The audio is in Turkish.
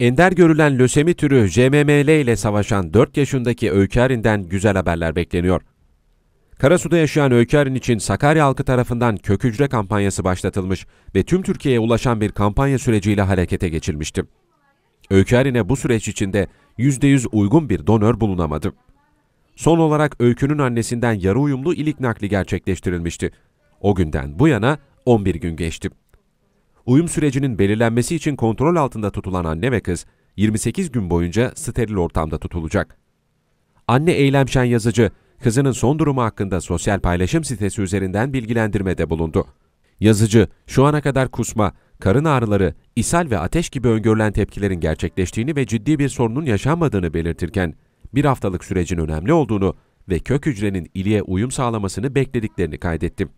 Ender görülen lösemi türü JMML ile savaşan 4 yaşındaki Öykü güzel haberler bekleniyor. Karasu'da yaşayan Öykü için Sakarya halkı tarafından kök hücre kampanyası başlatılmış ve tüm Türkiye'ye ulaşan bir kampanya süreciyle harekete geçilmişti. Öykü bu süreç içinde %100 uygun bir donör bulunamadı. Son olarak Öykü'nün annesinden yarı uyumlu ilik nakli gerçekleştirilmişti. O günden bu yana 11 gün geçti. Uyum sürecinin belirlenmesi için kontrol altında tutulan anne ve kız 28 gün boyunca steril ortamda tutulacak. Anne Eylemşen Yazıcı, kızının son durumu hakkında sosyal paylaşım sitesi üzerinden bilgilendirmede bulundu. Yazıcı, şu ana kadar kusma, karın ağrıları, ishal ve ateş gibi öngörülen tepkilerin gerçekleştiğini ve ciddi bir sorunun yaşanmadığını belirtirken, bir haftalık sürecin önemli olduğunu ve kök hücrenin iliğe uyum sağlamasını beklediklerini kaydetti.